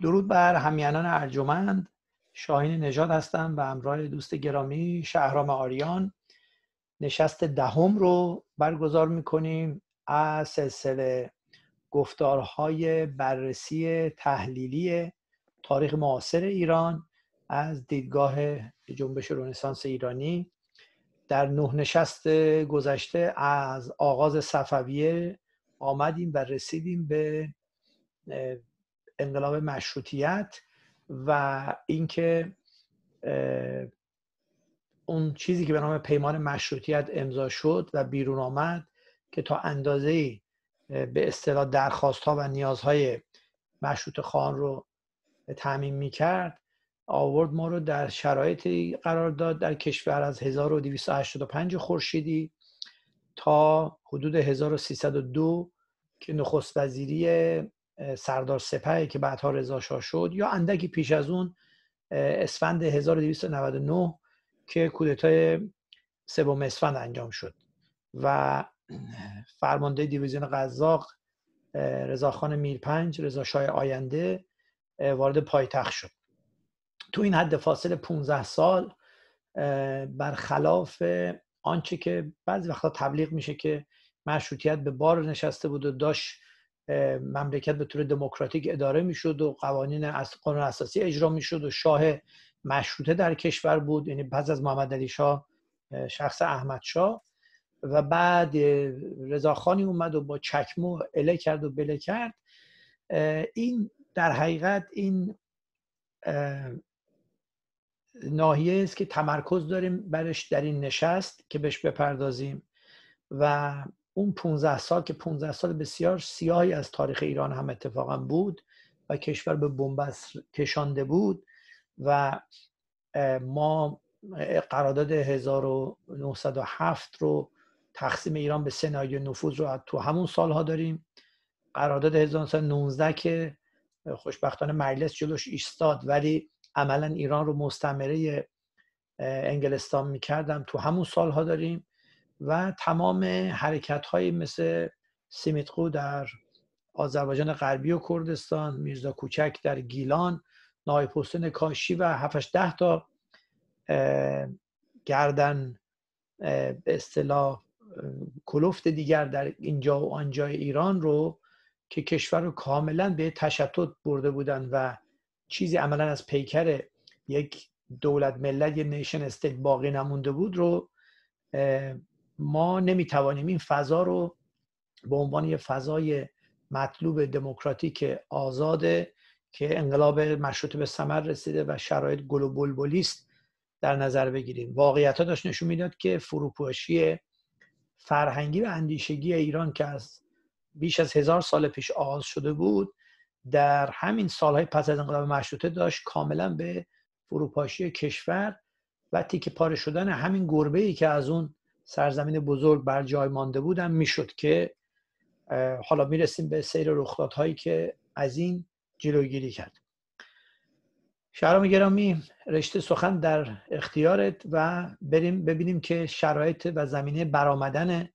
درود بر همیانان ارجمند شاهین نژاد هستم و همراه دوست گرامی شهرام آریان نشست دهم رو برگزار میکنیم از سلسله گفتارهای بررسی تحلیلی تاریخ معاصر ایران از دیدگاه جنبش رنسانس ایرانی در نه نشست گذشته از آغاز صفویه آمدیم و رسیدیم به انقلاب مشروطیت و اینکه اون چیزی که به نام پیمان مشروطیت امضا شد و بیرون آمد که تا اندازه به اصطلاح درخواست ها و نیازهای مشروط خان رو تعمین می کرد آورد ما رو در شرایطی قرار داد در کشور از 1285 خورشیدی تا حدود 1302 که نخست وزیری سردار سپهی که بعدها رضا شاه شد یا اندکی پیش از اون اسفند 1299 که کودتای سوم اسفند انجام شد و فرمانده دیویزیون قزاق رضاخان میرپنج رضا شاه آینده وارد پایتخت شد تو این حد فاصل 15 سال برخلاف آنچه که بعضی وقتا تبلیغ میشه که مشروطیت به بار نشسته بود و داشت مملکت به طور دموکراتیک اداره میشد و قوانین از قانون اساسی اجرا میشد و شاه مشروطه در کشور بود یعنی بعد از محمد علی شاه شخص احمد شاه و بعد رضاخانی اومد و با چکمو اله کرد و بله کرد این در حقیقت این ناحیه است که تمرکز داریم برش در این نشست که بهش بپردازیم و اون 15 سال که 15 سال بسیار سیاهی از تاریخ ایران هم اتفاقا بود و کشور به بنبست کشانده بود و ما قرارداد 1907 رو تقسیم ایران به سه نفوذ رو تو همون سالها داریم قرارداد 1919 که خوشبختانه مجلس جلوش ایستاد ولی عملا ایران رو مستمره انگلستان میکردم تو همون سالها داریم و تمام حرکت های مثل سیمیتقو در آذربایجان غربی و کردستان میرزا کوچک در گیلان نایب کاشی و 7 ده تا گردن به اصطلاح کلفت دیگر در اینجا و آنجای ایران رو که کشور رو کاملا به تشتت برده بودن و چیزی عملا از پیکر یک دولت ملت یه نیشن استیت باقی نمونده بود رو ما نمیتوانیم این فضا رو به عنوان یه فضای مطلوب دموکراتیک آزاده که انقلاب مشروط به ثمر رسیده و شرایط گل و در نظر بگیریم واقعیت ها داشت نشون میداد که فروپاشی فرهنگی و اندیشگی ایران که از بیش از هزار سال پیش آغاز شده بود در همین سالهای پس از انقلاب مشروطه داشت کاملا به فروپاشی کشور و تیکه پاره شدن همین گربه ای که از اون سرزمین بزرگ بر جای مانده بودم میشد که حالا میرسیم به سیر رخدادهایی که از این جلوگیری کرد شهرام گرامی رشته سخن در اختیارت و بریم ببینیم که شرایط و زمینه برآمدن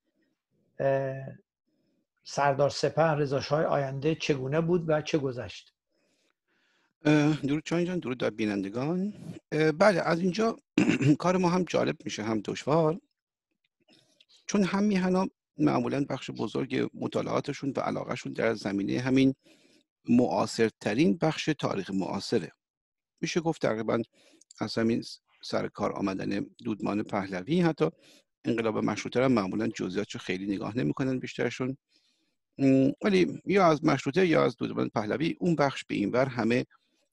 سردار سپه های آینده چگونه بود و چه گذشت درود چاین جان درود در بینندگان بله از اینجا کار ما هم جالب میشه هم دشوار چون هم میهنا معمولا بخش بزرگ مطالعاتشون و علاقهشون در زمینه همین معاصرترین بخش تاریخ معاصره میشه گفت تقریبا از همین سر کار آمدن دودمان پهلوی حتی انقلاب مشروطه هم معمولا جزئیاتش خیلی نگاه نمیکنن بیشترشون ولی یا از مشروطه یا از دودمان پهلوی اون بخش به اینور همه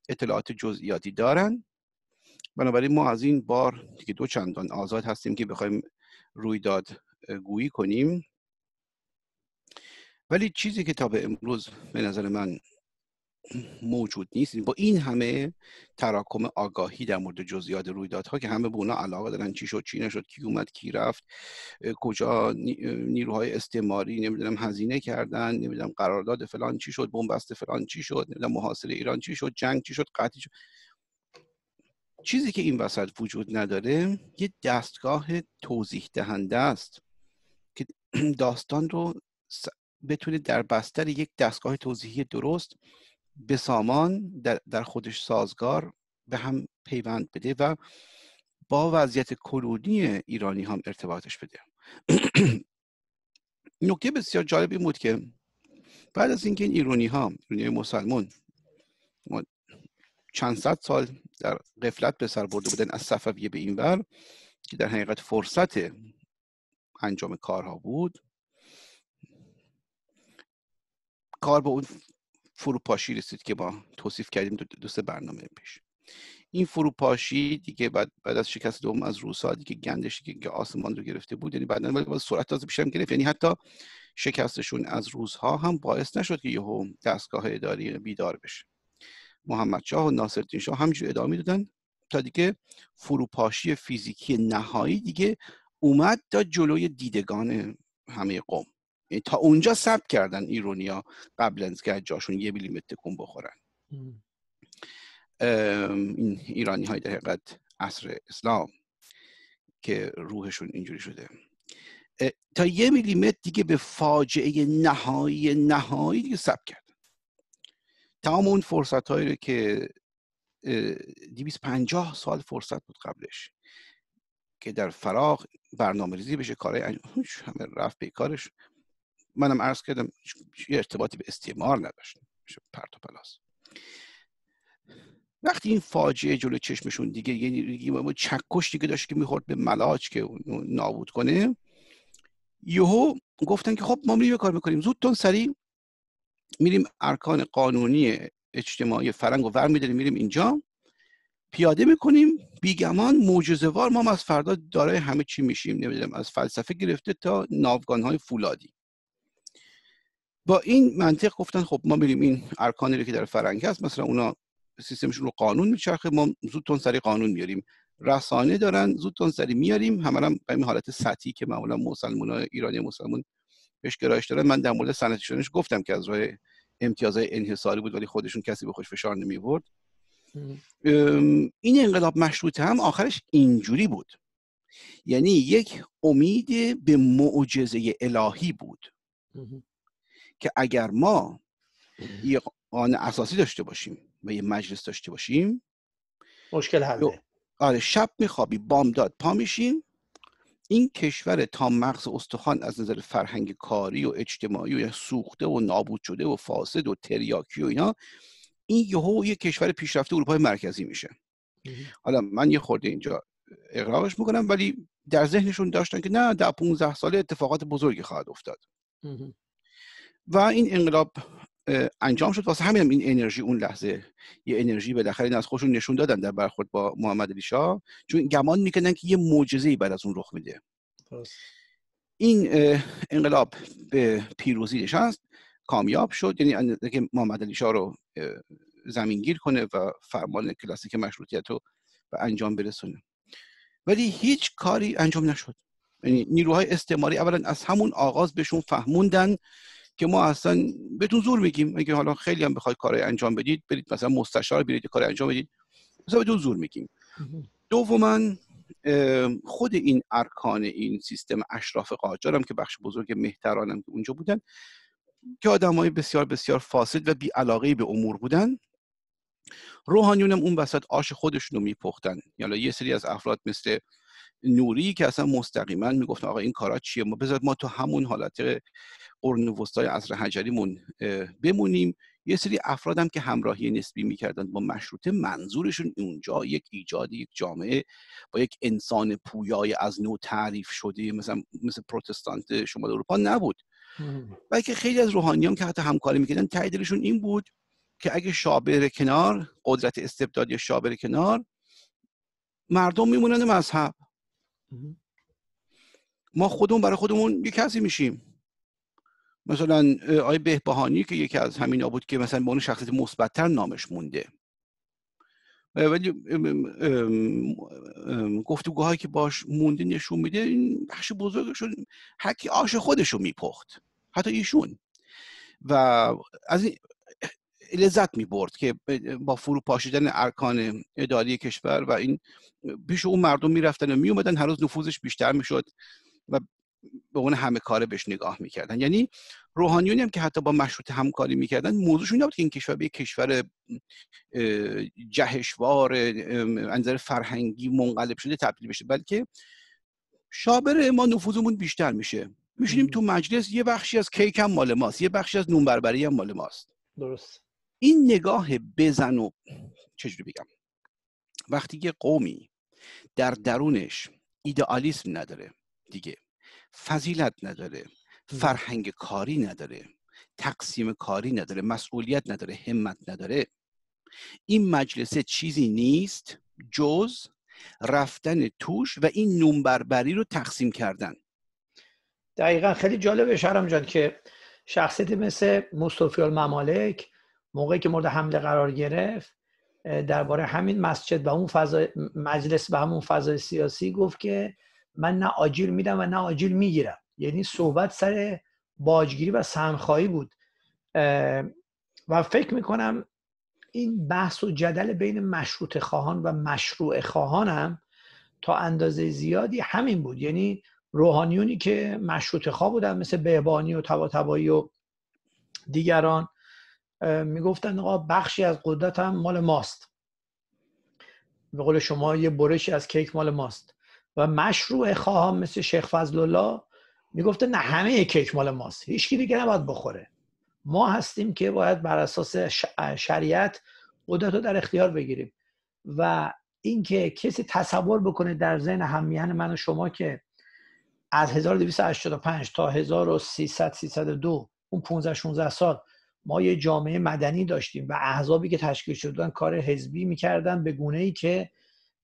اطلاعات جزئیاتی دارن بنابراین ما از این بار دیگه دو چندان آزاد هستیم که بخوایم رویداد گویی کنیم ولی چیزی که تا به امروز به نظر من موجود نیست با این همه تراکم آگاهی در مورد جزئیات رویدادها که همه به اونا علاقه دارن چی شد چی نشد کی اومد کی رفت کجا نیروهای استعماری نمیدونم هزینه کردن نمیدونم قرارداد فلان چی شد بنبست فلان چی شد نمیدونم محاصره ایران چی شد جنگ چی شد قتی شد چیزی که این وسط وجود نداره یه دستگاه توضیح دهنده است داستان رو بتونه در بستر یک دستگاه توضیحی درست به سامان در, خودش سازگار به هم پیوند بده و با وضعیت کلونی ایرانی هم ارتباطش بده نکته بسیار جالبی بود که بعد از اینکه این ایرانی ها ایرانی مسلمان چند صد سال در قفلت به سر برده بودن از صفویه به اینور که در حقیقت فرصت انجام کارها بود کار به اون فروپاشی رسید که ما توصیف کردیم سه برنامه پیش این فروپاشی دیگه بعد, بعد از شکست دوم از روسا دیگه گندش دیگه آسمان رو گرفته بود یعنی بعد سرعت تازه بیشتر گرفت یعنی حتی شکستشون از روزها هم باعث نشد که یهو دستگاه اداری بیدار بشه محمد شاه و ناصرالدین شاه همینجور ادامه میدادن تا دیگه فروپاشی فیزیکی نهایی دیگه اومد تا جلوی دیدگان همه قوم یعنی تا اونجا ثبت کردن ایرونیا قبل از که جاشون یه میلیمتر تکون بخورن این ایرانی های در حقیقت عصر اسلام که روحشون اینجوری شده تا یه میلیمتر دیگه به فاجعه نهایی نهایی دیگه سب کرد تمام اون فرصت هایی رو که 250 سال فرصت بود قبلش که در فراغ برنامه ریزی بشه کارهای انجامش همه رفت به کارش منم عرض کردم یه ارتباطی به استعمار نداشت میشه پرت و پلاس وقتی این فاجعه جلو چشمشون دیگه یعنی ما چکش دیگه داشت که میخورد به ملاج که نابود کنه یهو گفتن که خب ما میریم کار میکنیم زودتون سریع میریم ارکان قانونی اجتماعی فرنگ و ور میداریم میریم اینجا پیاده میکنیم بیگمان موجزوار ما از فردا دارای همه چی میشیم نمیدونم از فلسفه گرفته تا های فولادی با این منطق گفتن خب ما میریم این ارکانی رو که در فرنگ هست مثلا اونا سیستمشون رو قانون میچرخه ما زود تون قانون میاریم رسانه دارن زود تون میاریم همه هم به این حالت سطحی که معمولا مسلمان ایرانی مسلمان بهش گرایش دارن من در مورد سنتشونش گفتم که از راه امتیازهای انحصاری بود ولی خودشون کسی به خوش فشار نمیورد این انقلاب مشروطه هم آخرش اینجوری بود یعنی یک امید به معجزه الهی بود که اگر ما یه قانون اساسی داشته باشیم و یه مجلس داشته باشیم مشکل حله آره شب میخوابی بامداد پا میشیم این کشور تا مغز استخوان از نظر فرهنگ کاری و اجتماعی و سوخته و نابود شده و فاسد و تریاکی و اینا این یهو یه کشور پیشرفته اروپای مرکزی میشه حالا من یه خورده اینجا اقراقش میکنم ولی در ذهنشون داشتن که نه در 15 ساله اتفاقات بزرگی خواهد افتاد و این انقلاب انجام شد واسه همین این انرژی اون لحظه یه انرژی به این از خودشون نشون دادن در برخورد با محمد علی شاه چون گمان میکنن که یه ای بعد از اون رخ میده این انقلاب به پیروزی نشست کامیاب شد یعنی که محمد علی شاه رو زمینگیر کنه و فرمان کلاسیک مشروطیت رو به انجام برسونه ولی هیچ کاری انجام نشد یعنی نیروهای استعماری اولا از همون آغاز بهشون فهموندن که ما اصلا بهتون زور میگیم اگه حالا خیلی هم بخواید کارای انجام بدید برید مثلا مستشار برید کار انجام بدید مثلا بهتون زور میگیم دوما خود این ارکان این سیستم اشراف قاجارم هم که بخش بزرگ مهترانم که اونجا بودن که آدمای بسیار بسیار فاسد و علاقه به امور بودن روحانیون هم اون وسط آش خودشون رو میپختن یعنی یه سری از افراد مثل نوری که اصلا مستقیما میگفتن آقا این کارا چیه ما بذار ما تو همون حالت قرن وسطای عصر حجریمون بمونیم یه سری افراد هم که همراهی نسبی میکردن با مشروطه منظورشون اونجا یک ایجاد یک جامعه با یک انسان پویای از نو تعریف شده مثلا مثل پروتستانت شمال اروپا نبود بلکه خیلی از روحانیان که حتی همکاری میکردن تعدیلشون این بود که اگه شابر کنار قدرت استبدادی شابر کنار مردم میمونند مذهب ما خودمون برای خودمون یک کسی میشیم مثلا آی بهبهانی که یکی از همینا بود که مثلا به اون شخصیت مثبتتر نامش مونده ولی گفتگوهایی که باش مونده نشون میده این بخش بزرگشون حکی آش خودش رو میپخت حتی ایشون و از این لذت می برد که با پاشیدن ارکان اداری کشور و این پیش اون مردم می رفتن و می اومدن هر روز نفوذش بیشتر می شد و به اون همه کاره بهش نگاه میکردن یعنی روحانیونی هم که حتی با مشروط همکاری میکردن موضوعشون نبود که این کشور به یک کشور جهشوار انظر فرهنگی منقلب شده تبدیل بشه بلکه شابر ما نفوذمون بیشتر میشه میشینیم تو مجلس یه بخشی از کیک هم مال ماست یه بخشی از نونبربری هم مال ماست درست این نگاه بزن و چجوری بگم وقتی یه قومی در درونش ایدئالیسم نداره دیگه فضیلت نداره فرهنگ کاری نداره تقسیم کاری نداره مسئولیت نداره همت نداره این مجلسه چیزی نیست جز رفتن توش و این نونبربری رو تقسیم کردن دقیقا خیلی جالبه شرم جان که شخصیتی مثل مصطفی الممالک موقعی که مورد حمله قرار گرفت درباره همین مسجد و اون فضا مجلس و همون فضای سیاسی گفت که من نه آجیل میدم و نه آجیل میگیرم یعنی صحبت سر باجگیری و سنخایی بود و فکر میکنم این بحث و جدل بین مشروط خواهان و مشروع خواهان هم تا اندازه زیادی همین بود یعنی روحانیونی که مشروط خواه بودن مثل بهبانی و طبع و دیگران میگفتن آقا بخشی از قدرت هم مال ماست به قول شما یه برشی از کیک مال ماست و مشروع هم مثل شیخ فضل الله نه همه کیک مال ماست هیچکی دیگه نباید بخوره ما هستیم که باید بر اساس شریعت قدرت رو در اختیار بگیریم و اینکه کسی تصور بکنه در ذهن همیان من و شما که از 1285 تا 1300 302 اون 15 16 سال ما یه جامعه مدنی داشتیم و احزابی که تشکیل شدن کار حزبی میکردن به گونه ای که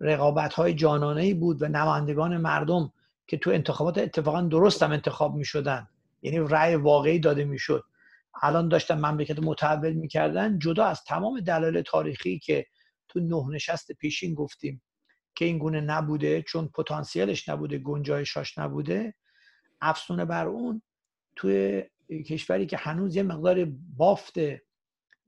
رقابت های جانانه ای بود و نمایندگان مردم که تو انتخابات اتفاقا درستم انتخاب میشدن یعنی رأی واقعی داده میشد الان داشتن مملکت متحول میکردن جدا از تمام دلایل تاریخی که تو نه نشست پیشین گفتیم که این گونه نبوده چون پتانسیلش نبوده گنجایشاش نبوده افسونه بر اون توی کشوری که هنوز یه مقدار بافت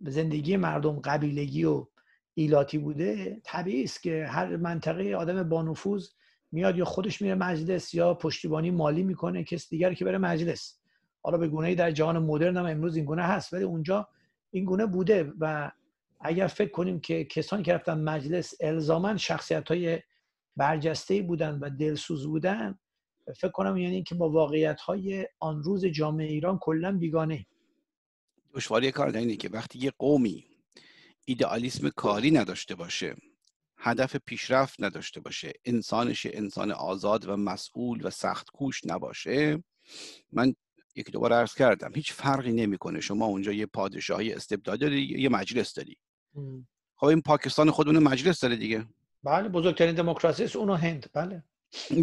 زندگی مردم قبیلگی و ایلاتی بوده طبیعی است که هر منطقه آدم با نفوذ میاد یا خودش میره مجلس یا پشتیبانی مالی میکنه کس دیگر که بره مجلس حالا به گونه در جهان مدرن هم امروز این گونه هست ولی اونجا این گونه بوده و اگر فکر کنیم که کسانی که رفتن مجلس الزامن شخصیت های برجسته بودن و دلسوز بودن فکر کنم یعنی که با واقعیت های آن روز جامعه ایران کلا بیگانه دشواری کار اینه که وقتی یه قومی ایدئالیسم کاری نداشته باشه هدف پیشرفت نداشته باشه انسانش انسان آزاد و مسئول و سخت کوش نباشه من یکی دوباره عرض کردم هیچ فرقی نمیکنه شما اونجا یه پادشاهی استبداد یه مجلس داری خب این پاکستان خودمون مجلس داره دیگه بله بزرگترین دموکراسی است اونو هند بله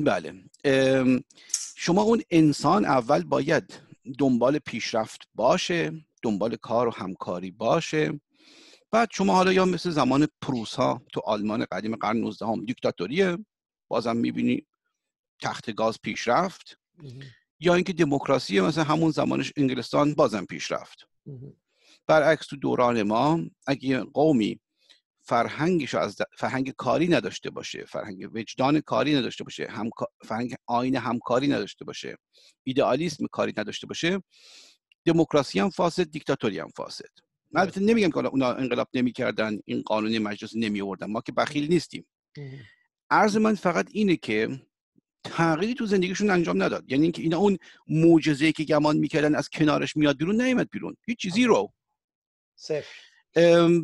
بله شما اون انسان اول باید دنبال پیشرفت باشه دنبال کار و همکاری باشه بعد شما حالا یا مثل زمان پروس ها تو آلمان قدیم قرن 19 هم دیکتاتوریه بازم میبینی تخت گاز پیشرفت یا اینکه دموکراسی مثل همون زمانش انگلستان بازم پیشرفت برعکس تو دوران ما اگه قومی فرهنگش از فرهنگ کاری نداشته باشه فرهنگ وجدان کاری نداشته باشه هم... فرهنگ آین همکاری نداشته باشه ایدئالیسم کاری نداشته باشه دموکراسی هم فاسد دیکتاتوری هم فاسد من البته نمیگم که اونا انقلاب نمیکردن این قانون مجلس نمی ما که بخیل نیستیم عرض من فقط اینه که تغییری تو زندگیشون انجام نداد یعنی اینکه اینا اون معجزه‌ای که گمان میکردن از کنارش میاد بیرون نیامد بیرون هیچ چیزی رو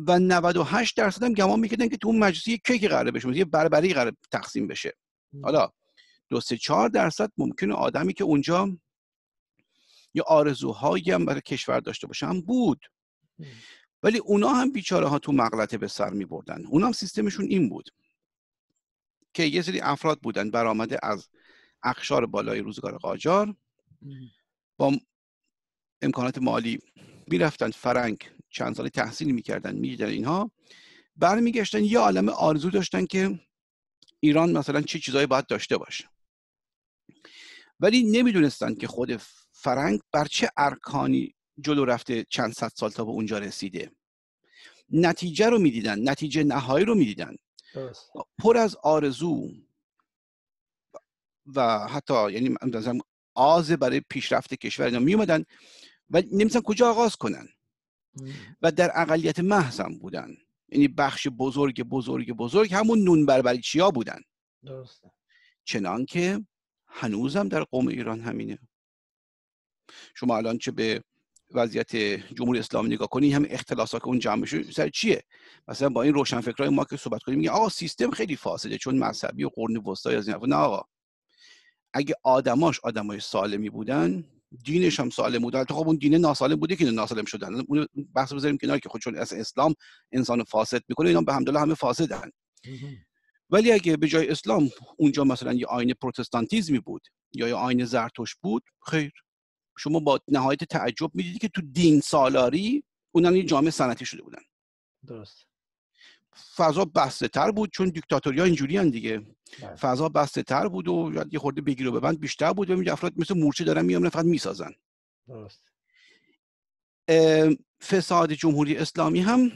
و 98 درصد هم گمان میکردن که تو اون مجلس یک کیک قراره بشه یه بربری قراره تقسیم بشه حالا دو سه چهار درصد ممکنه آدمی که اونجا یا آرزوهایی هم برای کشور داشته باشه هم بود ولی اونا هم بیچاره ها تو مغلطه به سر می بردن اونا هم سیستمشون این بود که یه سری افراد بودن برآمده از اخشار بالای روزگار قاجار با امکانات مالی میرفتن فرنگ چند ساله تحصیل میکردن میدیدن اینها برمیگشتن یه عالم آرزو داشتن که ایران مثلا چه چیزایی باید داشته باشه ولی نمیدونستن که خود فرنگ بر چه ارکانی جلو رفته چند صد سال تا به اونجا رسیده نتیجه رو میدیدن نتیجه نهایی رو میدیدن پر از آرزو و حتی یعنی آز برای پیشرفت کشور اینا میومدن و نمیتونن کجا آغاز کنن و در اقلیت هم بودن یعنی بخش بزرگ بزرگ بزرگ همون نون بربریچی ها بودن درسته چنان که هنوزم در قوم ایران همینه شما الان چه به وضعیت جمهوری اسلامی نگاه کنی هم اختلاسا که اون جمع سر چیه مثلا با این روشنفکرای ما که صحبت کنیم میگه آقا سیستم خیلی فاسده چون مذهبی و قرن وسطایی از این نه آقا اگه آدماش آدمای سالمی بودن دینش هم سالم بود البته خب اون دینه ناسالم بوده که ناسالم شدن اون بحث بذاریم کنار که خودشون خب از اسلام انسان فاسد میکنه اینا به همدلله همه فاسدن ولی اگه به جای اسلام اونجا مثلا یه آین پروتستانتیزمی بود یا یه آین زرتوش بود خیر شما با نهایت تعجب میدیدی که تو دین سالاری اونم یه جامعه سنتی شده بودن درست فضا بسته تر بود چون اینجوری اینجوریان دیگه بله. فضا بسته تر بود و یه خورده بگیر و ببند بیشتر بود و افراد مثل مورچه دارن میام فقط میسازن فساد جمهوری اسلامی هم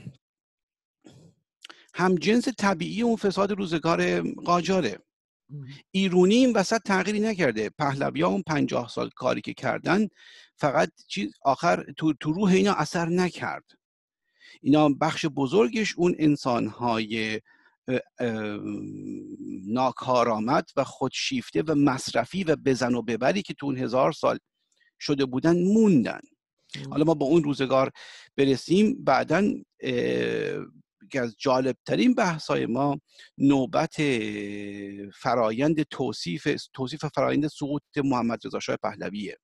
هم جنس طبیعی اون فساد روزگار قاجاره ایرونی این وسط تغییری نکرده پهلوی ها اون پنجاه سال کاری که کردن فقط چیز آخر تو, تو روح اینا اثر نکرد اینا بخش بزرگش اون انسانهای ناکارآمد و خودشیفته و مصرفی و بزن و ببری که تو اون هزار سال شده بودن موندن حالا ما با اون روزگار برسیم بعدا از جالبترین بحثای ما نوبت فرایند توصیف توصیف فرایند سقوط محمد رضا شاه پهلویه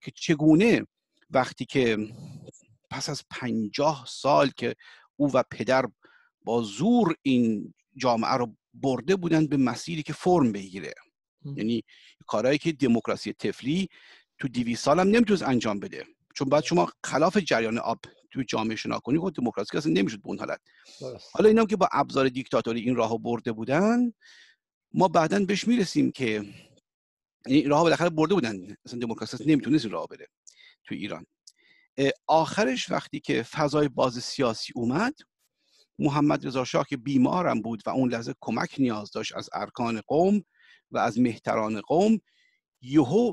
که چگونه وقتی که پس از پنجاه سال که او و پدر با زور این جامعه رو برده بودن به مسیری که فرم بگیره یعنی کارهایی که دموکراسی تفلی تو دیوی سال هم نمیتونست انجام بده چون بعد شما خلاف جریان آب تو جامعه شنا کنی خود خب دموکراسی اصلا نمیشد به اون حالت حالا اینا که با ابزار دیکتاتوری این راهو برده بودن ما بعدا بهش میرسیم که یعنی این راه بالاخره برده بودن اصلا دموکراسی نمیتونست این راهو بره تو ایران آخرش وقتی که فضای باز سیاسی اومد محمد رضا شاه که بیمارم بود و اون لحظه کمک نیاز داشت از ارکان قوم و از مهتران قوم یهو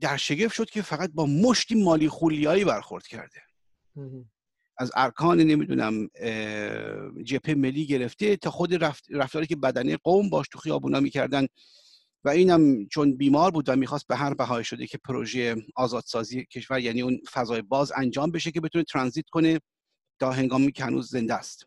در شگفت شد که فقط با مشتی مالی خولیایی برخورد کرده از ارکان نمیدونم جپه ملی گرفته تا خود رفتاری که بدنه قوم باش تو خیابونا میکردن و اینم چون بیمار بود و میخواست به هر بهای شده که پروژه آزادسازی کشور یعنی اون فضای باز انجام بشه که بتونه ترانزیت کنه تا هنگامی که هنوز زنده است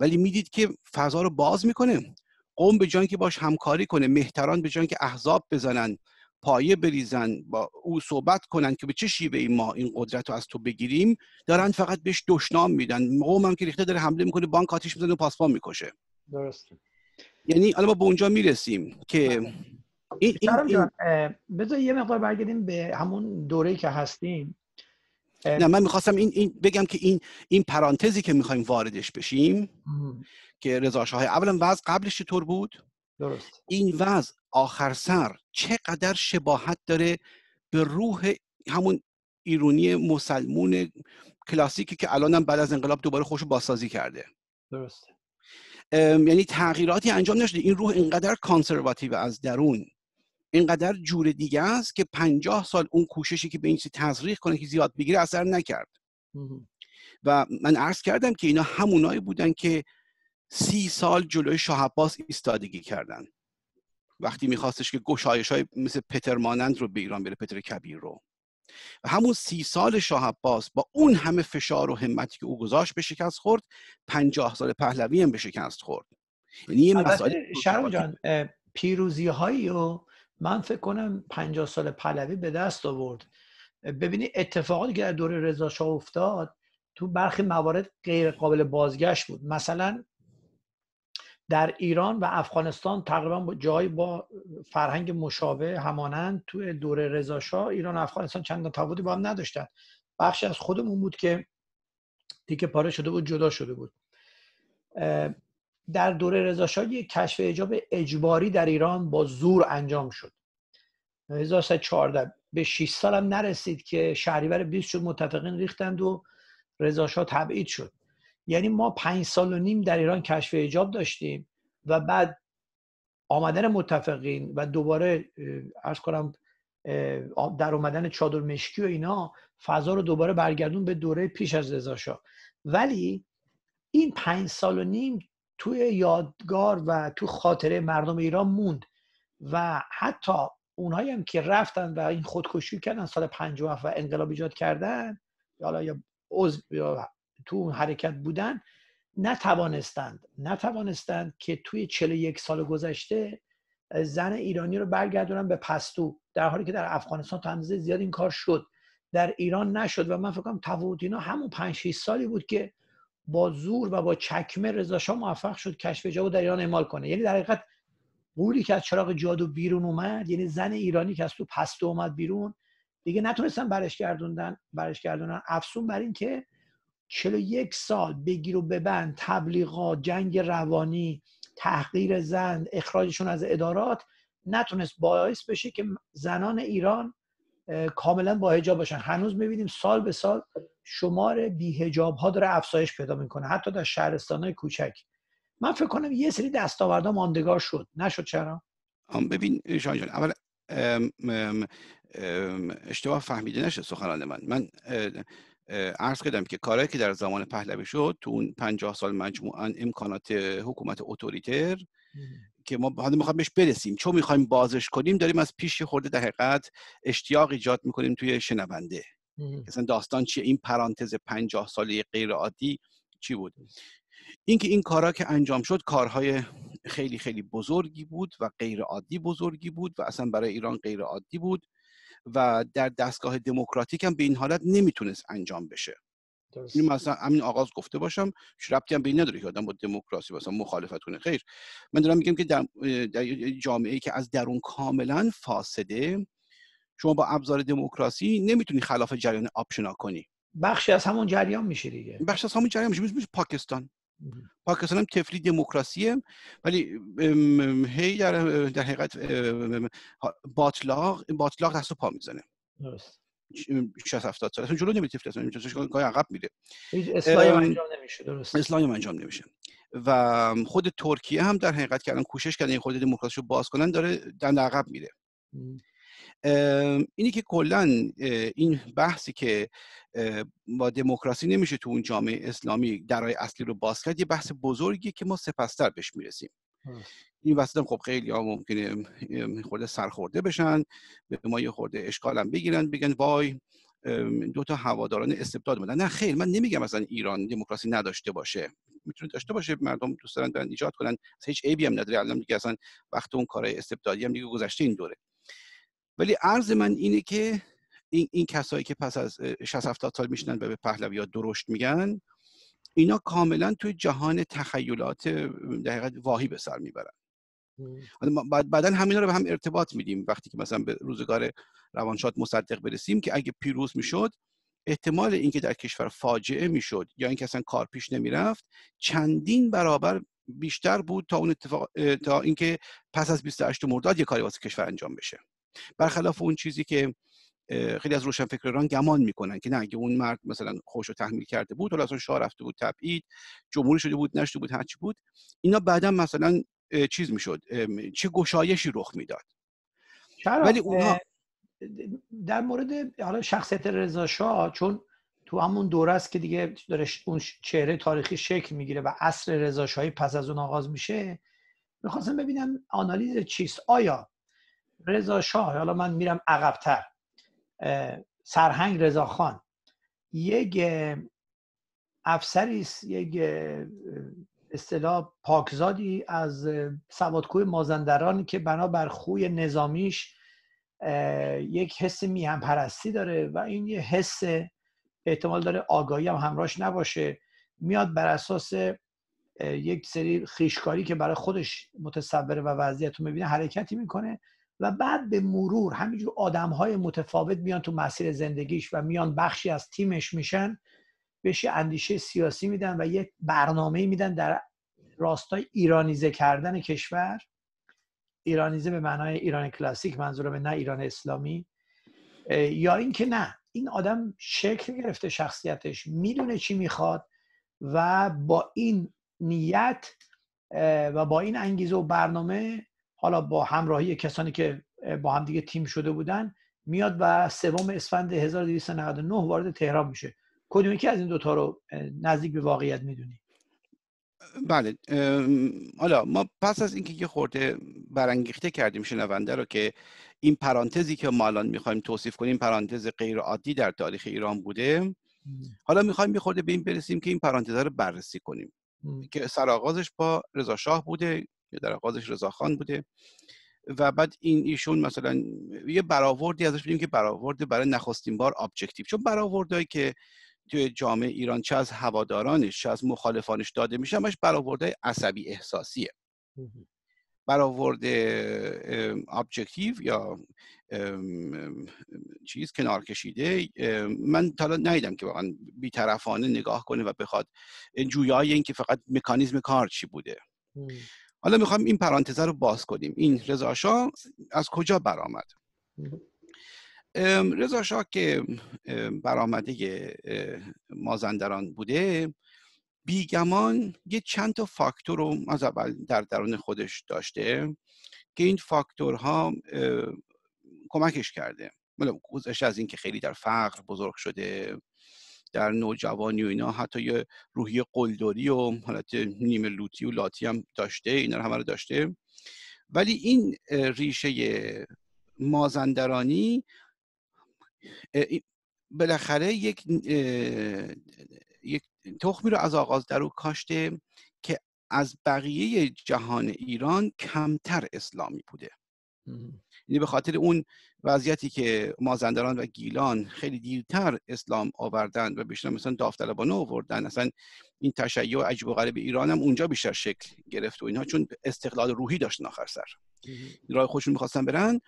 ولی میدید که فضا رو باز میکنه قوم به جای که باش همکاری کنه مهتران به جای که احزاب بزنن پایه بریزن با او صحبت کنن که به چه شیوه ما این قدرت رو از تو بگیریم دارن فقط بهش دشنام میدن قوم هم که ریخته داره حمله میکنه بانک آتیش میزنه و پاسپا میکشه درسته یعنی الان ما به اونجا میرسیم که بله. این, بذار یه مقدار برگردیم به همون دوره که هستیم نه من میخواستم این, این بگم که این این پرانتزی که میخوایم واردش بشیم که رضا شاه اولا وضع قبلش چطور بود درست این وضع آخر سر چقدر شباهت داره به روح همون ایرونی مسلمون کلاسیکی که الانم بعد از انقلاب دوباره خوش بازسازی کرده درسته یعنی تغییراتی انجام نشده این روح اینقدر کانسرواتیو از درون اینقدر جور دیگه است که پنجاه سال اون کوششی که به این چیز تزریق کنه که زیاد بگیره اثر نکرد و من عرض کردم که اینا همونایی بودن که سی سال جلوی شاه عباس ایستادگی کردن وقتی میخواستش که گشایش های مثل پتر مانند رو به ایران بره پتر کبیر رو و همون سی سال شاه عباس با اون همه فشار و همتی که او گذاشت به شکست خورد پنجاه سال پهلوی هم به شکست خورد یعنی شرم جان پیروزی هایی رو من فکر کنم پنجاه سال پهلوی به دست آورد ببینی اتفاقاتی که در دوره رضا شاه افتاد تو برخی موارد غیر قابل بازگشت بود مثلا در ایران و افغانستان تقریبا جایی با فرهنگ مشابه همانند تو دوره رضاشاه ایران و افغانستان چندان تفاوتی با هم نداشتن بخشی از خودمون بود که دیگه پاره شده بود جدا شده بود در دوره رضاشاه یک کشف اجاب اجباری در ایران با زور انجام شد 1314 به 6 سالم نرسید که شهریور 20 شد متفقین ریختند و رضاشاه تبعید شد یعنی ما پنج سال و نیم در ایران کشف ایجاب داشتیم و بعد آمدن متفقین و دوباره ارز کنم در اومدن چادر مشکی و اینا فضا رو دوباره برگردون به دوره پیش از رضا ولی این پنج سال و نیم توی یادگار و تو خاطره مردم ایران موند و حتی اونهایی هم که رفتن و این خودکشی کردن سال 57 و انقلاب ایجاد کردن یا یا تو حرکت بودن نتوانستند نتوانستند که توی 41 سال گذشته زن ایرانی رو برگردونن به پستو در حالی که در افغانستان تنزه زیاد این کار شد در ایران نشد و من فکر کنم تفاوت اینا همون 5 6 سالی بود که با زور و با چکمه رضا موفق شد کشف جا در ایران اعمال کنه یعنی در حقیقت قولی که از چراغ جادو بیرون اومد یعنی زن ایرانی که از تو پستو اومد بیرون دیگه نتونستن برش گردوندن برش گردوندن افسون بر این که چلو یک سال بگیر و ببند تبلیغات جنگ روانی تحقیر زن اخراجشون از ادارات نتونست باعث بشه که زنان ایران کاملا با هجاب باشن هنوز میبینیم سال به سال شمار بیهجاب ها داره افزایش پیدا میکنه حتی در شهرستان های کوچک من فکر کنم یه سری ها ماندگار شد نشد چرا ببین شان اول اشتباه فهمیده نشه سخنان من من ارز کردم که کارهایی که در زمان پهلوی شد تو اون پنجاه سال مجموعا امکانات حکومت اتوریتر که ما حالا میخوایم بهش برسیم چون میخوایم بازش کنیم داریم از پیش خورده در حقیقت اشتیاق ایجاد میکنیم توی شنونده مثلا داستان چیه این پرانتز پنجاه ساله غیر عادی چی بود اینکه این کارا که انجام شد کارهای خیلی خیلی بزرگی بود و غیر عادی بزرگی بود و اصلا برای ایران غیر عادی بود و در دستگاه دموکراتیک هم به این حالت نمیتونست انجام بشه این یعنی مثلا همین آغاز گفته باشم ربطی هم به این نداره که آدم با دموکراسی مثلا کنه. خیر من دارم میگم که در, در جامعه که از درون کاملا فاسده شما با ابزار دموکراسی نمیتونی خلاف جریان آپشنا کنی بخشی از همون جریان میشه دیگه بخشی از همون جریان میشه پاکستان پاکستان هم تفلی دموکراسیه ولی هی در, در حقیقت باطلاق باطلاق دست پا میزنه درست 60 70 سال اصلا جلو نمیره تفلی اصلا گاهی عقب میره اسلام انجام نمیشه درست اسلام انجام نمیشه و خود ترکیه هم در حقیقت کردن کوشش کردن این خود دموکراسی رو باز کنن داره در عقب میره اینی که کلا این بحثی که با دموکراسی نمیشه تو اون جامعه اسلامی درای اصلی رو باز کرد یه بحث بزرگی که ما سپستر بهش میرسیم این وسط خب خیلی ها ممکنه خورده سرخورده بشن به ما یه خورده هم بگیرن بگن وای دو تا هواداران استبداد بودن نه خیر من نمیگم مثلا ایران دموکراسی نداشته باشه میتونه داشته باشه مردم دوست دارن برن ایجاد کنن از هیچ عیبی هم نداره الان دیگه اصلا وقت اون کارهای استبدادی هم دیگه گذشته این دوره ولی عرض من اینه که این, این کسایی که پس از 60 70 سال میشنن و به پهلوی ها درشت میگن اینا کاملا توی جهان تخیلات دقیق واهی به سر میبرن بعدا همینا رو به هم ارتباط میدیم وقتی که مثلا به روزگار روانشاد مصدق برسیم که اگه پیروز میشد احتمال اینکه در کشور فاجعه میشد یا اینکه اصلا کار پیش نمیرفت چندین برابر بیشتر بود تا اون اتفاق تا اینکه پس از 28 مرداد یه کاری واسه کشور انجام بشه برخلاف اون چیزی که خیلی از روشنفکران گمان میکنن که نه اگه اون مرد مثلا خوش رو تحمیل کرده بود حالا اصلا شاه رفته بود تبعید جمهوری شده بود نشده بود هرچی بود اینا بعدا مثلا چیز میشد چه گشایشی رخ میداد ولی اونا در مورد حالا شخصیت رضا شاه چون تو همون دوره است که دیگه داره اون چهره تاریخی شکل میگیره و عصر رضا شاهی پس از اون آغاز میشه میخواستم ببینم آنالیز چیست آیا رضا شاه حالا من میرم عقبتر سرهنگ رضاخان یک افسری یک اصطلاح پاکزادی از سوادکوی مازندران که بنا بر خوی نظامیش یک حس میهم پرستی داره و این یه حس احتمال داره آگاهی هم همراهش نباشه میاد بر اساس یک سری خیشکاری که برای خودش متصوره و وضعیت رو میبینه حرکتی میکنه و بعد به مرور همینجور آدم های متفاوت میان تو مسیر زندگیش و میان بخشی از تیمش میشن بهش اندیشه سیاسی میدن و یک برنامه میدن در راستای ایرانیزه کردن کشور ایرانیزه به معنای ایران کلاسیک منظورم نه ایران اسلامی یا اینکه نه این آدم شکل گرفته شخصیتش میدونه چی میخواد و با این نیت و با این انگیزه و برنامه حالا با همراهی کسانی که با هم دیگه تیم شده بودن میاد و سوم اسفند 1299 وارد تهران میشه کدومی که از این دوتا رو نزدیک به واقعیت میدونی بله حالا ما پس از اینکه یه خورده برانگیخته کردیم شنونده رو که این پرانتزی که ما الان میخوایم توصیف کنیم پرانتز غیر عادی در تاریخ ایران بوده حالا میخوایم یه خورده به این برسیم که این پرانتز رو بررسی کنیم که سرآغازش با رضا شاه بوده که در آغازش رضاخان بوده و بعد این ایشون مثلا یه برآوردی ازش ببینیم که برآورد برای نخستین بار ابجکتیو چون برآوردهایی که توی جامعه ایران چه از هوادارانش چه از مخالفانش داده میشه همش برآوردهای عصبی احساسیه برآورد ابجکتیو یا چیز کنار کشیده من تا حالا که واقعا بیطرفانه نگاه کنه و بخواد جویای این که فقط مکانیزم کار چی بوده حالا میخوام این پرانتزه رو باز کنیم این رضا شاه از کجا برآمد رضا شاه که برآمده مازندران بوده بیگمان یه چند تا فاکتور رو از اول در درون خودش داشته که این فاکتورها کمکش کرده گذشته از اینکه خیلی در فقر بزرگ شده در نوجوانی و اینا حتی یه روحی قلدری و حالت نیمه لوتی و لاتی هم داشته اینا همه رو داشته ولی این ریشه مازندرانی بالاخره یک یک تخمی رو از آغاز او کاشته که از بقیه جهان ایران کمتر اسلامی بوده یعنی به خاطر اون وضعیتی که مازندران و گیلان خیلی دیرتر اسلام آوردن و بیشتر مثلا داوطلبانه آوردن اصلا این تشیع عجب و غریب ایران هم اونجا بیشتر شکل گرفت و اینها چون استقلال روحی داشتن آخر سر راه خودشون میخواستن برن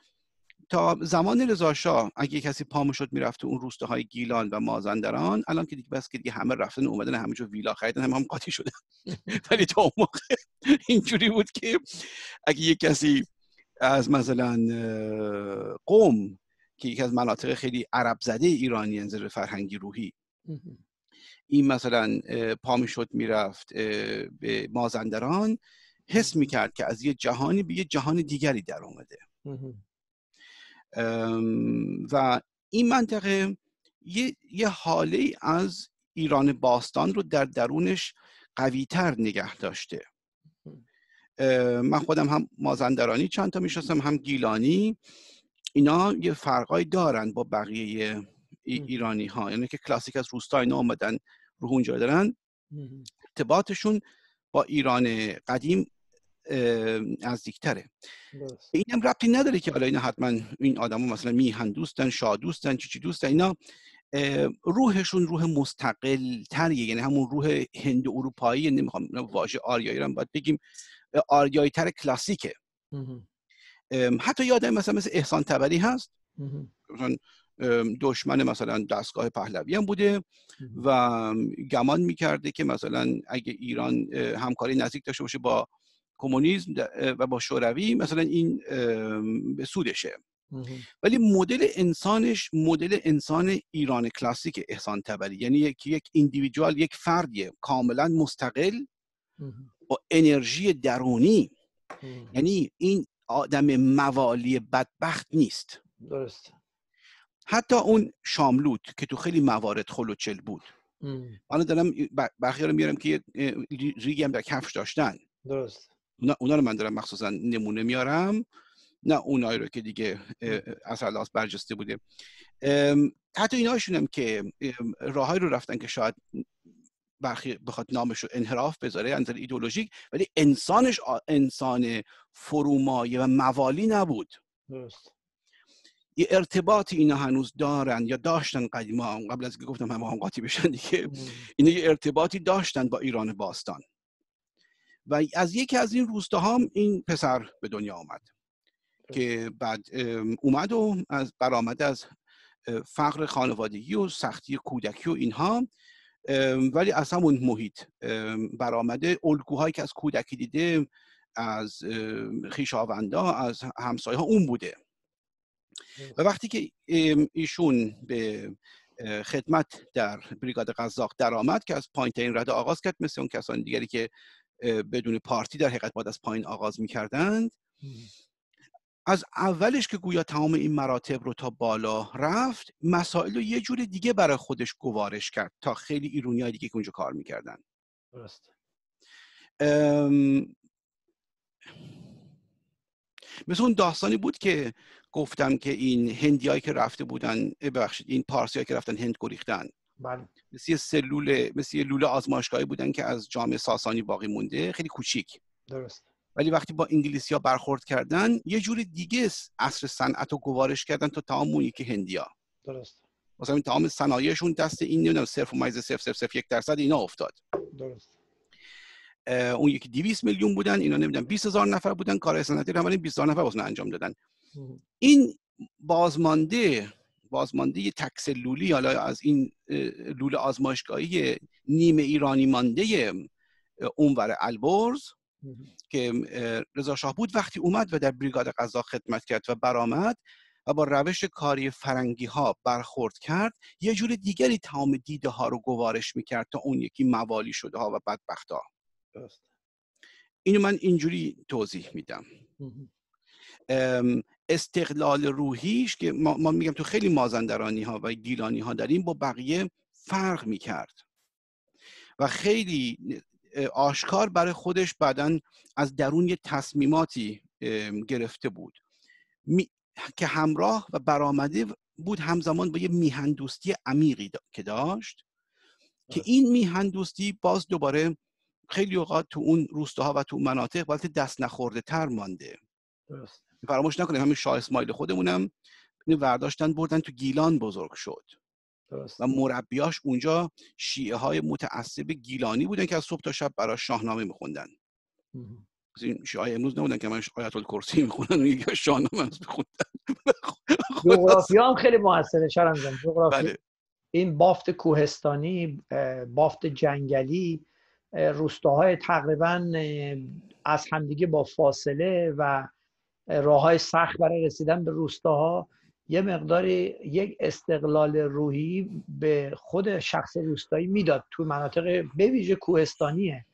تا زمان رضا شاه اگه کسی پام شد میرفت اون روستاهای گیلان و مازندران الان که دیگه بس که دیگه همه رفتن اومدن همه جو ویلا خریدن همه هم قاطی شدن ولی تا اون موقع اینجوری بود که اگه یه کسی از مثلا قوم که یکی از مناطق خیلی عرب زده ایرانی انظر یعنی فرهنگی روحی این مثلا پا میشد میرفت به مازندران حس میکرد که از یه جهانی به یه جهان دیگری در اومده و این منطقه یه, یه حاله از ایران باستان رو در درونش قویتر نگه داشته من خودم هم مازندرانی چند تا میشناسم هم گیلانی اینا یه فرقای دارن با بقیه ای ایرانی ها یعنی که کلاسیک از روستا اینا آمدن رو اونجا دارن ارتباطشون با ایران قدیم از این اینم ربطی نداره که حالا اینا حتما این ها مثلا میهن دوستن شاه دوستن چی دوستن اینا روحشون روح مستقل تریه یعنی همون روح هند اروپایی یعنی نمیخوام واژه آریایی رو باید بگیم آریایی تر کلاسیکه حتی یادم مثلا مثل احسان تبری هست دشمن مثلا دستگاه پهلوی هم بوده و گمان میکرده که مثلا اگه ایران همکاری نزدیک داشته باشه با کمونیسم و با شوروی مثلا این به سودشه ولی مدل انسانش مدل انسان ایران کلاسیک احسان تبری یعنی یک یک ایندیویدوال یک فردیه کاملا مستقل و انرژی درونی یعنی این آدم موالی بدبخت نیست درست حتی اون شاملوت که تو خیلی موارد چل بود حالا دارم بخیار رو میارم که ریگی هم در کفش داشتن درست اونا, اونا رو من دارم مخصوصا نمونه میارم نه اونایی رو که دیگه از برجسته بوده حتی ایناشون هم که راههایی رو رفتن که شاید برخی بخواد نامش رو انحراف بذاره از یعنی ایدولوژیک ولی انسانش انسان فرومایه و موالی نبود درست یه ارتباطی اینا هنوز دارن یا داشتن قدیما قبل از که گفتم همه هم قاطی بشن دیگه اینا یه ارتباطی داشتن با ایران باستان و از یکی از این روستاها هم این پسر به دنیا آمد که بعد اومد و از برآمد از فقر خانوادگی و سختی کودکی و اینها ولی از همون محیط برآمده الگوهایی که از کودکی دیده از خیشاوندا از همسایه ها اون بوده و وقتی که ایشون به خدمت در بریگاد قزاق درآمد که از پایین این رده آغاز کرد مثل اون کسان دیگری که بدون پارتی در حقیقت باید از پایین آغاز میکردند از اولش که گویا تمام این مراتب رو تا بالا رفت مسائل رو یه جور دیگه برای خودش گوارش کرد تا خیلی ایرونی دیگه که اونجا کار میکردن درست ام... مثل اون داستانی بود که گفتم که این هندیایی که رفته بودن ببخشید این پارسیایی که رفتن هند گریختن بله مثل یه سلول مثل یه لوله آزمایشگاهی بودن که از جامعه ساسانی باقی مونده خیلی کوچیک درست ولی وقتی با انگلیسی ها برخورد کردن یه جور دیگه اصر صنعت و گوارش کردن تا تمام اون یکی هندیا درست مثلا این تمام صنایعشون دست این نمیدونم صرف و مایز صرف صرف صرف یک درصد اینا افتاد درست اون یکی 200 میلیون بودن اینا نمیدونم 20 هزار نفر بودن کار صنعتی رو 20 هزار نفر واسه انجام دادن این بازمانده بازمانده لولی حالا از این لول آزمایشگاهی نیمه ایرانی مانده اونور البرز که رضا شاه بود وقتی اومد و در بریگاد غذا خدمت کرد و برآمد و با روش کاری فرنگی ها برخورد کرد یه جور دیگری تمام دیده ها رو گوارش میکرد تا اون یکی موالی شده ها و بدبخت ها اینو من اینجوری توضیح میدم استقلال روحیش که ما, میگم تو خیلی مازندرانی ها و گیلانی ها داریم با بقیه فرق میکرد و خیلی آشکار برای خودش بعدا از درون یه تصمیماتی گرفته بود که همراه و برآمده بود همزمان با یه میهندوستی عمیقی که داشت که آره. این میهندوستی باز دوباره خیلی اوقات تو اون روستاها و تو مناطق باید دست نخورده تر مانده فراموش نکنیم همین شاه اسمایل خودمونم ورداشتن بردن تو گیلان بزرگ شد و مربیاش اونجا شیعه های متعصب گیلانی بودن که از صبح تا شب برای شاهنامه میخوندن این شیعه امروز نبودن که من آیت الکرسی میخونن یکی شاهنامه از جغرافی هم خیلی محسنه شرم بله. این بافت کوهستانی بافت جنگلی روستاهای تقریبا از همدیگه با فاصله و راه های سخت برای رسیدن به روستاها یه مقداری یک استقلال روحی به خود شخص روستایی میداد تو مناطق بویژه کوهستانی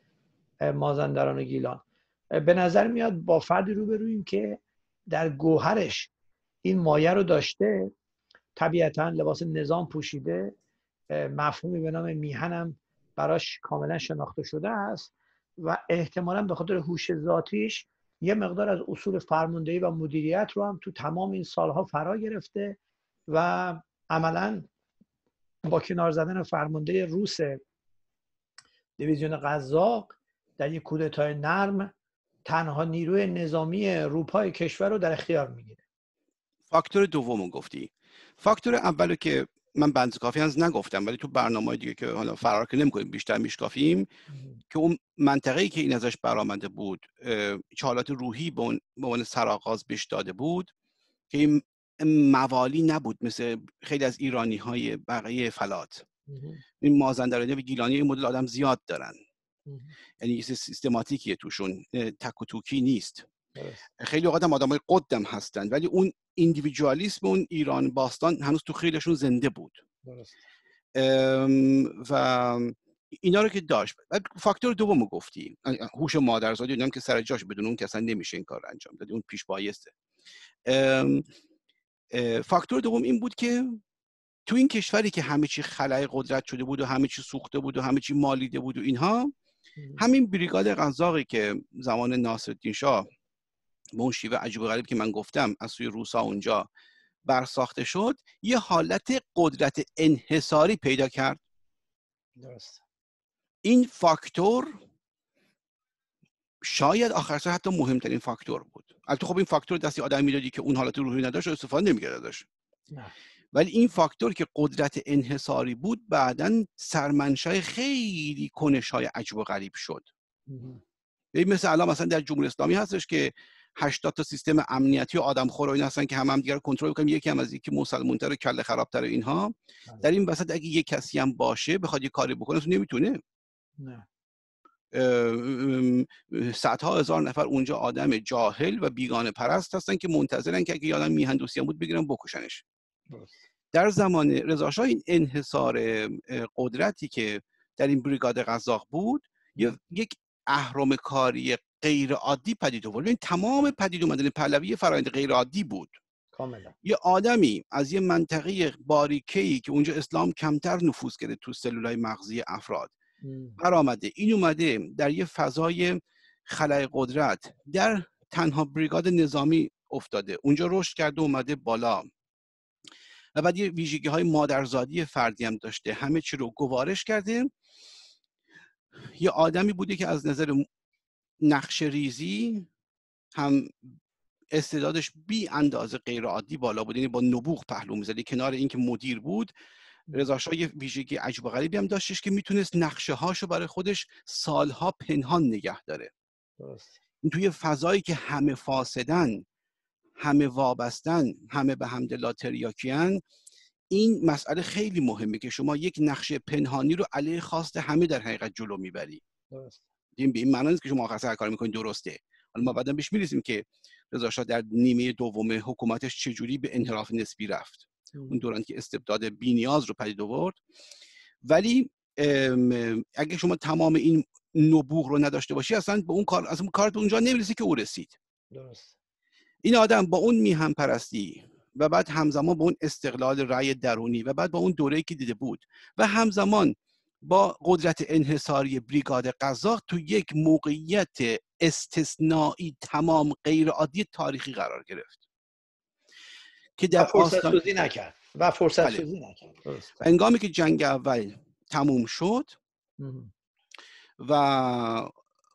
مازندران و گیلان به نظر میاد با فردی روبرویم که در گوهرش این مایه رو داشته طبیعتا لباس نظام پوشیده مفهومی به نام میهنم براش کاملا شناخته شده است و احتمالا به خاطر هوش ذاتیش یه مقدار از اصول فرماندهی و مدیریت رو هم تو تمام این سالها فرا گرفته و عملا با کنار زدن فرمانده روس دیویزیون قزاق در یک کودتای نرم تنها نیروی نظامی روپای کشور رو در اختیار میگیره فاکتور دومو گفتی فاکتور اولو که من بنز کافی هنوز نگفتم ولی تو برنامه دیگه که حالا فرار که نمیکنیم بیشتر میشکافیم که اون منطقه که این ازش برآمده بود چالات روحی به عنوان سرآغاز بهش داده بود که این موالی نبود مثل خیلی از ایرانی های بقیه فلات این مازندرانی و گیلانی این مدل آدم زیاد دارن یعنی سیستماتیکیه توشون تک و توکی نیست خیلی اوقات هم های قدم هستن ولی اون ایندیویدوالیسم اون ایران باستان هنوز تو خیلیشون زنده بود و اینا رو که داشت فاکتور دوم رو گفتی هوش مادرزادی اینا که سر جاش بدون اون که اصلا نمیشه این کار رو انجام داد اون پیش بایسته فاکتور دوم این بود که تو این کشوری که همه چی خلای قدرت شده بود و همه چی سوخته بود و همه چی مالیده بود و اینها همین بریگاد قزاقی که زمان ناصرالدین شاه به اون شیوه عجیب و غریب که من گفتم از سوی روسا اونجا برساخته شد یه حالت قدرت انحصاری پیدا کرد درست این فاکتور شاید آخر سر حتی مهمترین فاکتور بود البته خب این فاکتور دستی آدم میدادی که اون حالت روحی نداشت استفاده نمیکرد داشت ولی این فاکتور که قدرت انحصاری بود بعدا سرمنشای خیلی کنش های عجب و غریب شد مثل الان مثلا در جمهوری اسلامی هستش که 80 تا سیستم امنیتی و آدمخور و هستن که هم هم دیگر کنترل کنیم یکی هم از یکی مسلمان‌تر و کله خرابتر اینها بله. در این وسط اگه یه کسی هم باشه بخواد یه کاری بکنه تو نمیتونه نه صدها هزار نفر اونجا آدم جاهل و بیگانه پرست هستن که منتظرن که اگه یادم میهندوسی هم بود بگیرن بکشنش در زمان رضا این انحصار قدرتی که در این بریگاد قزاق بود یک اهرم کاری غیر عادی پدید آورد این تمام پدید اومدن پهلوی فرآیند غیر عادی بود کاملا یه آدمی از یه منطقه باریکه ای که اونجا اسلام کمتر نفوذ کرده تو سلولای مغزی افراد برآمده این اومده در یه فضای خلای قدرت در تنها بریگاد نظامی افتاده اونجا رشد کرده اومده بالا و بعد یه ویژگی های مادرزادی فردی هم داشته همه چی رو گوارش کرده یه آدمی بوده که از نظر نقش ریزی هم استعدادش بی اندازه غیر عادی بالا بود یعنی با نبوغ پهلو میزدی کنار اینکه مدیر بود رضا یه ویژگی عجب و غریبی هم داشتش که میتونست نقشه هاشو برای خودش سالها پنهان نگه داره این توی فضایی که همه فاسدن همه وابستن همه به هم لاتریاکیان این مسئله خیلی مهمه که شما یک نقشه پنهانی رو علیه خواست همه در حقیقت جلو میبری این به این نیست که شما آخر سر کار میکنید درسته حالا ما بعدا بهش میرسیم که رضا در نیمه دوم حکومتش چجوری به انحراف نسبی رفت اون دوران که استبداد بینیاز رو پدید آورد ولی اگه شما تمام این نبوغ رو نداشته باشی اصلا به اون کار از اون اونجا نمیرسی که او رسید درست این آدم با اون میهم پرستی و بعد همزمان با اون استقلال رأی درونی و بعد با اون دوره‌ای که دیده بود و همزمان با قدرت انحصاری بریگاد قزاق تو یک موقعیت استثنایی تمام غیرعادی تاریخی قرار گرفت که در فرصت سوزی نکرد و فرصت بله. سوزی نکرد انگامی بله. که جنگ اول تموم شد و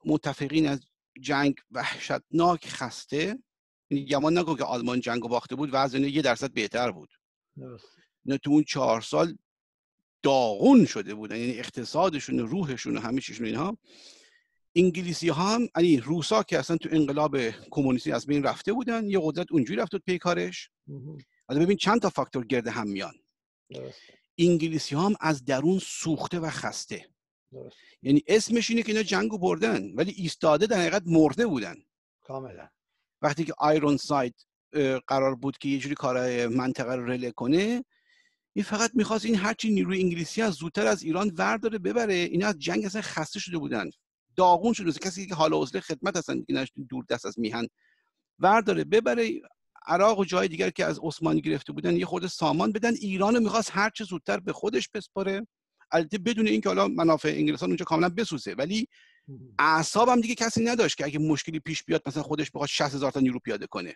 متفقین از جنگ وحشتناک خسته یمان یعنی نگو که آلمان جنگ باخته بود و از یه درصد بهتر بود نه تو اون چهار سال داغون شده بودن یعنی اقتصادشون و روحشون و همه چیشون اینها انگلیسی ها هم یعنی روسا که اصلا تو انقلاب کمونیستی از بین رفته بودن یه قدرت اونجوری رفت پیکارش حالا ببین چند تا فاکتور گرد هم میان انگلیسی ها هم از درون سوخته و خسته یعنی اسمش اینه که اینا جنگو بردن ولی ایستاده در حقیقت مرده بودن کاملا وقتی که آیرون ساید قرار بود که یه جوری کارهای منطقه رو رله کنه این فقط میخواست این هرچی نیروی انگلیسی از زودتر از ایران ورداره ببره اینا از جنگ اصلا خسته شده بودن داغون شده کسی که حالا عزله خدمت اصلا دیگه دور دست از میهن ورداره ببره عراق و جای دیگر که از عثمانی گرفته بودن یه خورده سامان بدن ایران میخواست هر چه زودتر به خودش بسپاره البته بدون اینکه حالا منافع انگلستان اونجا کاملا بسوزه ولی اعصابم دیگه کسی نداشت که اگه مشکلی پیش بیاد مثلا خودش بخواد 60 هزار تا نیرو پیاده کنه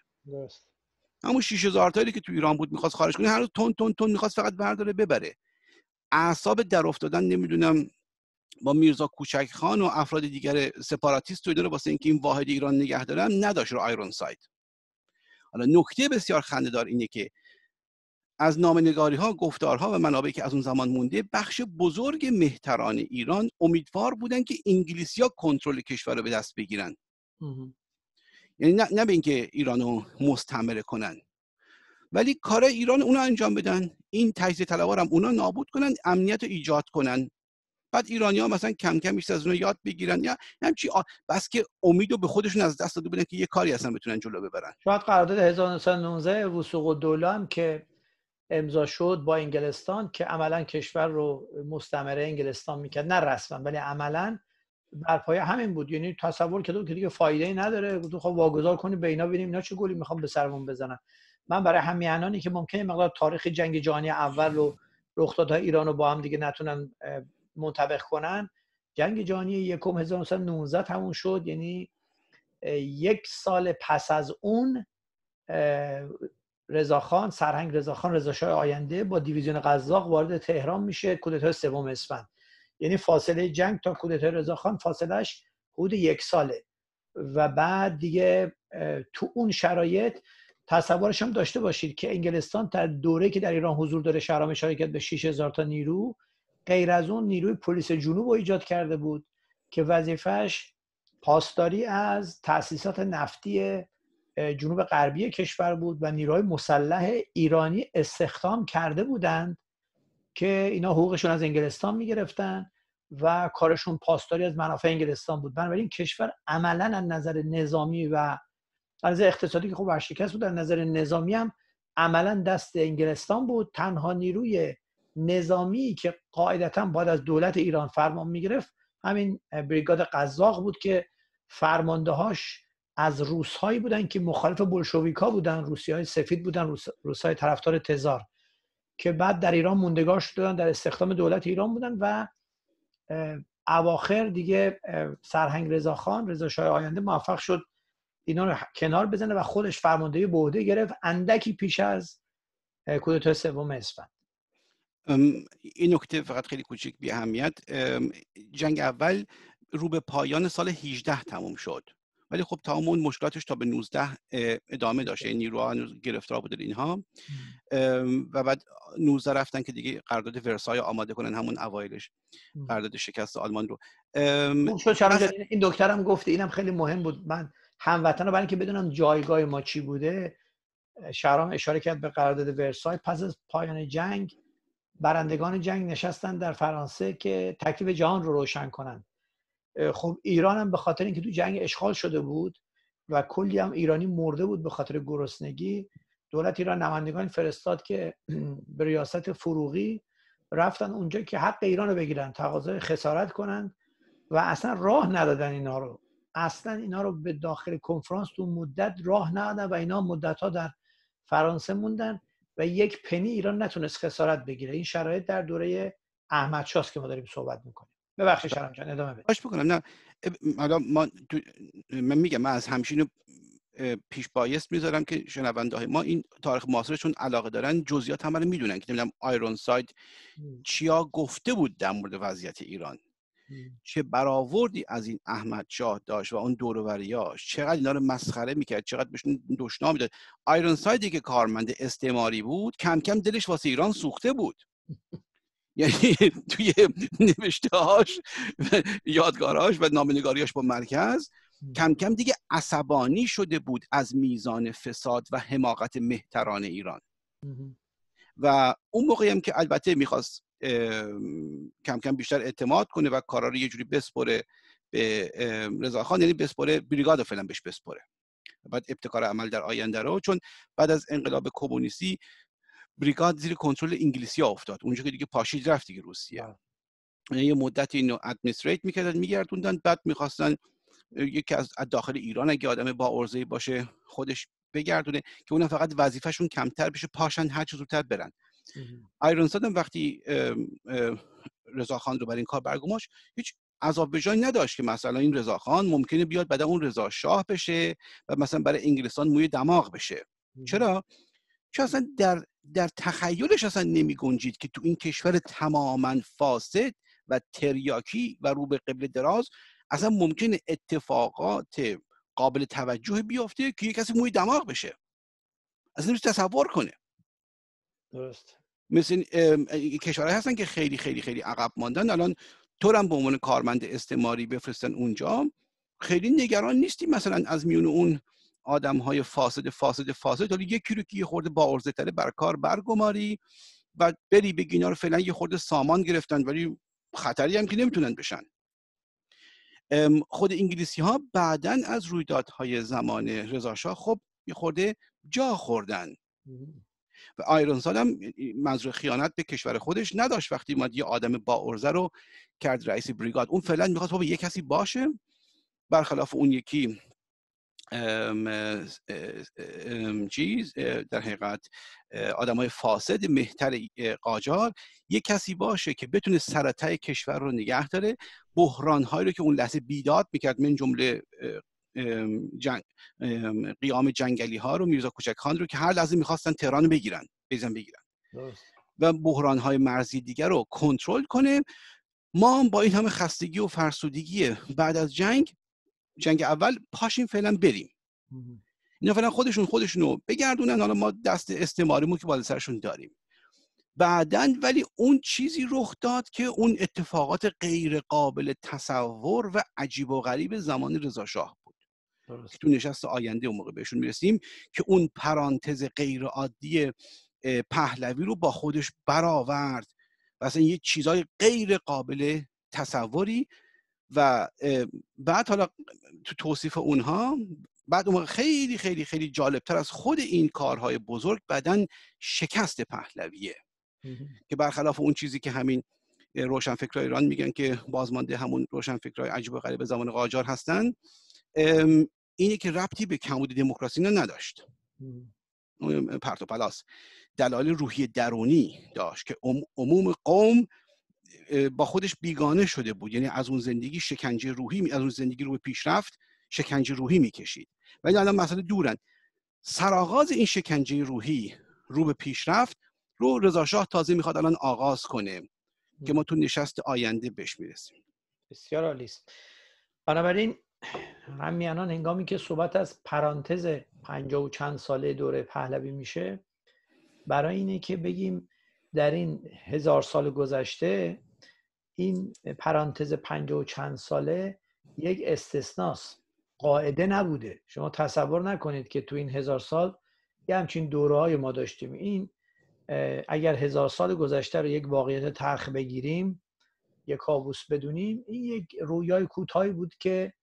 همون 6000 تایی که تو ایران بود میخواست خارج کنه روز تون تون تون میخواست فقط برداره ببره اعصاب در افتادن نمیدونم با میرزا کوچک خان و افراد دیگر سپاراتیست و اینا واسه اینکه این واحد ایران نگه نداشه نداشت رو آیرون سایت. حالا نکته بسیار خندهدار اینه که از نامنگاری ها گفتارها و منابعی که از اون زمان مونده بخش بزرگ مهتران ایران امیدوار بودن که انگلیسی ها کنترل کشور رو به دست بگیرن یعنی نه, نه به اینکه ایرانو مستمره کنن ولی کار ایران اونا انجام بدن این تجزیه طلبا هم اونا نابود کنن امنیت رو ایجاد کنن بعد ایرانی ها مثلا کم کم از اونا یاد بگیرن یا همچی بس که امید رو به خودشون از دست داده بودن که یه کاری اصلا بتونن جلو ببرن شاید قرارداد 1919 وسوق الدوله هم که امضا شد با انگلستان که عملا کشور رو مستمره انگلستان میکرد نه رسما ولی عملا بر پایه همین بود یعنی تصور کرد که دیگه فایده ای نداره گفتم خب واگذار کنی به اینا ببینیم اینا چه گلی میخوام به سرمون بزنن من برای همیانانی که ممکنه مقدار تاریخ جنگ جهانی اول و رخدادهای ایران رو با هم دیگه نتونن منطبق کنن جنگ جهانی یکم 1919 تموم شد یعنی یک سال پس از اون رضاخان سرهنگ رضاخان رضاشاه آینده با دیویزیون قزاق وارد تهران میشه کودتای سوم اسفند یعنی فاصله جنگ تا کودتای رضاخان فاصلهش حدود یک ساله و بعد دیگه تو اون شرایط تصورش هم داشته باشید که انگلستان در دوره که در ایران حضور داره شهرام شرکت به 6000 تا نیرو غیر از اون نیروی پلیس جنوب رو ایجاد کرده بود که وظیفش پاسداری از تاسیسات نفتی جنوب غربی کشور بود و نیروهای مسلح ایرانی استخدام کرده بودند که اینا حقوقشون از انگلستان میگرفتن و کارشون پاسداری از منافع انگلستان بود بنابراین کشور عملا از نظر نظامی و از اقتصادی که خوب ورشکست بود از نظر نظامی هم عملا دست انگلستان بود تنها نیروی نظامی که قاعدتا باید از دولت ایران فرمان میگرفت همین بریگاد قزاق بود که فرماندهاش از روسهایی بودن که مخالف بولشویکا بودن روسیه های سفید بودن روس... طرفدار تزار که بعد در ایران موندگار شدن در استخدام دولت ایران بودن و اواخر دیگه سرهنگ رضا خان رضا شاه آینده موفق شد اینا رو کنار بزنه و خودش فرماندهی بوده گرفت اندکی پیش از کودتای سوم اسفند این نکته فقط خیلی کوچیک بی اهمیت جنگ اول رو به پایان سال 18 تموم شد ولی خب تا اون مشکلاتش تا به 19 ادامه داشته این یعنی نیروها گرفتار بودن اینها و بعد 19 رفتن که دیگه قرارداد ورسای آماده کنن همون اوایلش قرارداد شکست آلمان رو این این دکترم گفته اینم خیلی مهم بود من هموطن رو برای اینکه بدونم جایگاه ما چی بوده شهرام اشاره کرد به قرارداد ورسای پس از پایان جنگ برندگان جنگ نشستن در فرانسه که تکلیف جهان رو روشن کنند خب ایران هم به خاطر اینکه تو جنگ اشغال شده بود و کلی هم ایرانی مرده بود به خاطر گرسنگی دولت ایران نمایندگان فرستاد که به ریاست فروغی رفتن اونجا که حق ایران رو بگیرن تقاضای خسارت کنن و اصلا راه ندادن اینا رو اصلا اینا رو به داخل کنفرانس تو مدت راه ندادن و اینا مدت ها در فرانسه موندن و یک پنی ایران نتونست خسارت بگیره این شرایط در دوره احمد که ما داریم صحبت میکنیم ببخشید بله. شرم جان ادامه بده بکنم نه حالا ما من میگم من از همشین پیش بایست میذارم که شنونده های ما این تاریخ معاصرشون علاقه دارن جزئیات هم رو میدونن که نمیدونم آیرون ساید چیا گفته بود در مورد وضعیت ایران چه برآوردی از این احمد شاه داشت و اون دوروریاش چقدر اینا رو مسخره میکرد چقدر بهشون دشنا میداد آیرون سایدی که کارمند استعماری بود کم کم دلش واسه ایران سوخته بود یعنی توی نوشته هاش یادگاراش و نامنگاریاش با مرکز کم کم دیگه عصبانی شده بود از میزان فساد و حماقت مهتران ایران و اون موقعی هم که البته میخواست کم کم بیشتر اعتماد کنه و کارا رو یه جوری بسپره به رضاخان یعنی بسپره بریگاد فعلا بهش بسپره بعد ابتکار عمل در آینده رو چون بعد از انقلاب کمونیستی بریگاد زیر کنترل انگلیسی ها افتاد اونجا که دیگه پاشید رفت دیگه روسیه بله. یعنی یه مدت اینو ادمنستریت میکردن میگردوندن بعد میخواستن یکی از داخل ایران اگه آدم با ارزه باشه خودش بگردونه که اون فقط وظیفهشون کمتر بشه پاشن هر چه زودتر برن آیرون سادم وقتی رضاخان رو بر این کار برگماش هیچ عذاب به جای نداشت که مثلا این رضاخان ممکنه بیاد بعد اون رضا شاه بشه و مثلا برای انگلستان موی دماغ بشه چرا چون اصلا در در تخیلش اصلا نمی گنجید که تو این کشور تماما فاسد و تریاکی و رو به قبل دراز اصلا ممکن اتفاقات قابل توجه بیفته که یه کسی موی دماغ بشه اصلا نمیشه تصور کنه درست مثل کشوری هستن که خیلی خیلی خیلی عقب ماندن الان تو هم به عنوان کارمند استعماری بفرستن اونجا خیلی نگران نیستی مثلا از میون اون آدم های فاسد فاسد فاسد حالا یکی رو که یه خورده با عرضه تره بر کار برگماری و بری به اینا رو فعلا یه خورده سامان گرفتن ولی خطری هم که نمیتونن بشن خود انگلیسی ها بعدا از رویدادهای زمان رضاشاه خب یه خورده جا خوردن و سال هم منظور خیانت به کشور خودش نداشت وقتی ما یه آدم با ارزه رو کرد رئیس بریگاد اون فعلا میخواد با یه کسی باشه برخلاف اون یکی چیز در حقیقت آدم های فاسد مهتر قاجار یک کسی باشه که بتونه سرطه کشور رو نگه داره بحران هایی رو که اون لحظه بیداد میکرد من جمله جنگ، قیام جنگلی ها رو میرزا کوچک خان رو که هر لحظه میخواستن تهران بگیرن بیزن بگیرن و بحران های مرزی دیگر رو کنترل کنه ما هم با این همه خستگی و فرسودگی بعد از جنگ جنگ اول پاشیم فعلا بریم اینا فعلا خودشون رو بگردونن حالا ما دست استعماریمون که بالا سرشون داریم بعدا ولی اون چیزی رخ داد که اون اتفاقات غیر قابل تصور و عجیب و غریب زمان رضا شاه بود که تو نشست آینده اون موقع بهشون میرسیم که اون پرانتز غیر عادی پهلوی رو با خودش برآورد و اصلا یه چیزای غیر قابل تصوری و بعد حالا تو توصیف اونها بعد اون خیلی خیلی خیلی جالبتر از خود این کارهای بزرگ بعدا شکست پهلویه که برخلاف اون چیزی که همین روشنفکرای ایران میگن که بازمانده همون روشنفکرای عجیب و غریب زمان قاجار هستن اینه که ربطی به کمبود دموکراسی نداشت پرت و پلاس دلایل روحی درونی داشت که عموم قوم با خودش بیگانه شده بود یعنی از اون زندگی شکنجه روحی از اون زندگی رو به پیشرفت شکنجه روحی میکشید ولی الان مسئله دورن سرآغاز این شکنجه روحی رو به پیشرفت رو شاه تازه میخواد الان آغاز کنه که ما تو نشست آینده بهش میرسیم بسیار عالی است بنابراین همیانان هنگامی که صحبت از پرانتز پنجاه و چند ساله دوره پهلوی میشه برای اینه که بگیم در این هزار سال گذشته این پرانتز پنج و چند ساله یک استثناست قاعده نبوده شما تصور نکنید که تو این هزار سال یه همچین دوره های ما داشتیم این اگر هزار سال گذشته رو یک واقعیت ترخ بگیریم یک کابوس بدونیم این یک رویای کوتاهی بود که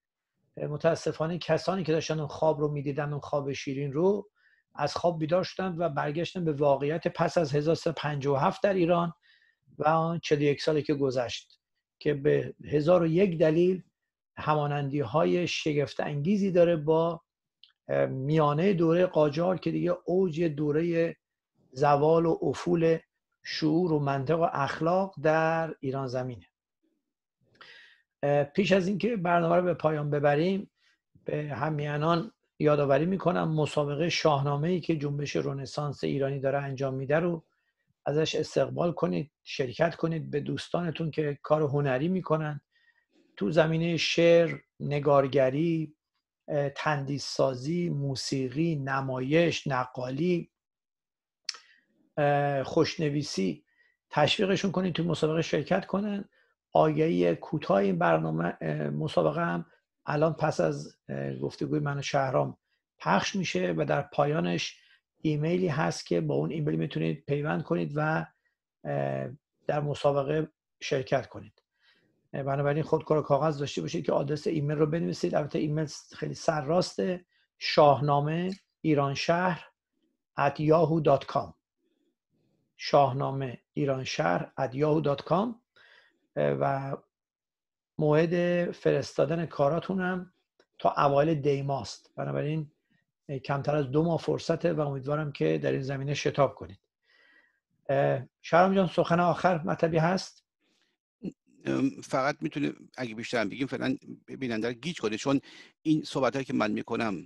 متاسفانه کسانی که داشتن اون خواب رو میدیدن اون خواب شیرین رو از خواب بیدار و برگشتن به واقعیت پس از 1357 در ایران و آن 41 سالی که گذشت که به 1001 دلیل همانندی های شگفت انگیزی داره با میانه دوره قاجار که دیگه اوج دوره زوال و افول شعور و منطق و اخلاق در ایران زمینه پیش از اینکه برنامه رو به پایان ببریم به همیانان یادآوری میکنم مسابقه شاهنامه ای که جنبش رنسانس ایرانی داره انجام میده رو ازش استقبال کنید شرکت کنید به دوستانتون که کار هنری میکنن تو زمینه شعر نگارگری تندیس سازی موسیقی نمایش نقالی خوشنویسی تشویقشون کنید تو مسابقه شرکت کنن آگهی کوتاه این برنامه مسابقه هم الان پس از گفتگوی من و شهرام پخش میشه و در پایانش ایمیلی هست که با اون ایمیل میتونید پیوند کنید و در مسابقه شرکت کنید بنابراین خودکار کاغذ داشته باشید که آدرس ایمیل رو بنویسید البته ایمیل خیلی سرراسته شاهنامه ایران شهر at yahoo.com شاهنامه ایران شهر at yahoo.com و موعد فرستادن کاراتونم تا اوایل دی ماست بنابراین کمتر از دو ماه فرصته و امیدوارم که در این زمینه شتاب کنید شهرام جان سخن آخر مطبی هست فقط میتونه اگه بیشتر بگیم فعلا بیننده رو گیج کنه چون این صحبت که من میکنم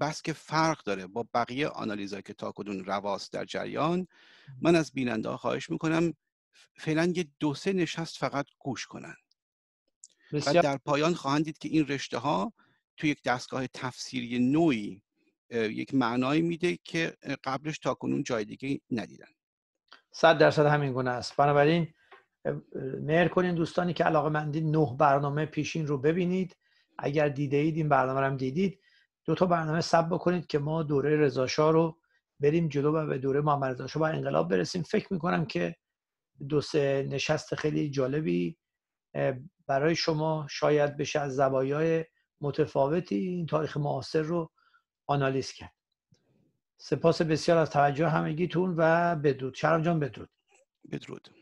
بس که فرق داره با بقیه آنالیزهایی که تا کدون رواست در جریان من از بیننده ها خواهش میکنم فعلا یه دو سه نشست فقط گوش کنن و در پایان خواهند دید که این رشته ها توی یک دستگاه تفسیری نوعی یک معنایی میده که قبلش تا کنون جای دیگه ندیدن صد درصد همین گونه است بنابراین مهر کنین دوستانی که علاقه مندین نه برنامه پیشین رو ببینید اگر دیده اید این برنامه رو هم دیدید دو تا برنامه سب بکنید که ما دوره رضا رو بریم جلو و به دوره محمد رزاشا با انقلاب برسیم فکر میکنم که دو سه نشست خیلی جالبی برای شما شاید بشه از زوایای متفاوتی این تاریخ معاصر رو آنالیز کرد سپاس بسیار از توجه همگیتون و بدرود شرم جان بدرود بدرود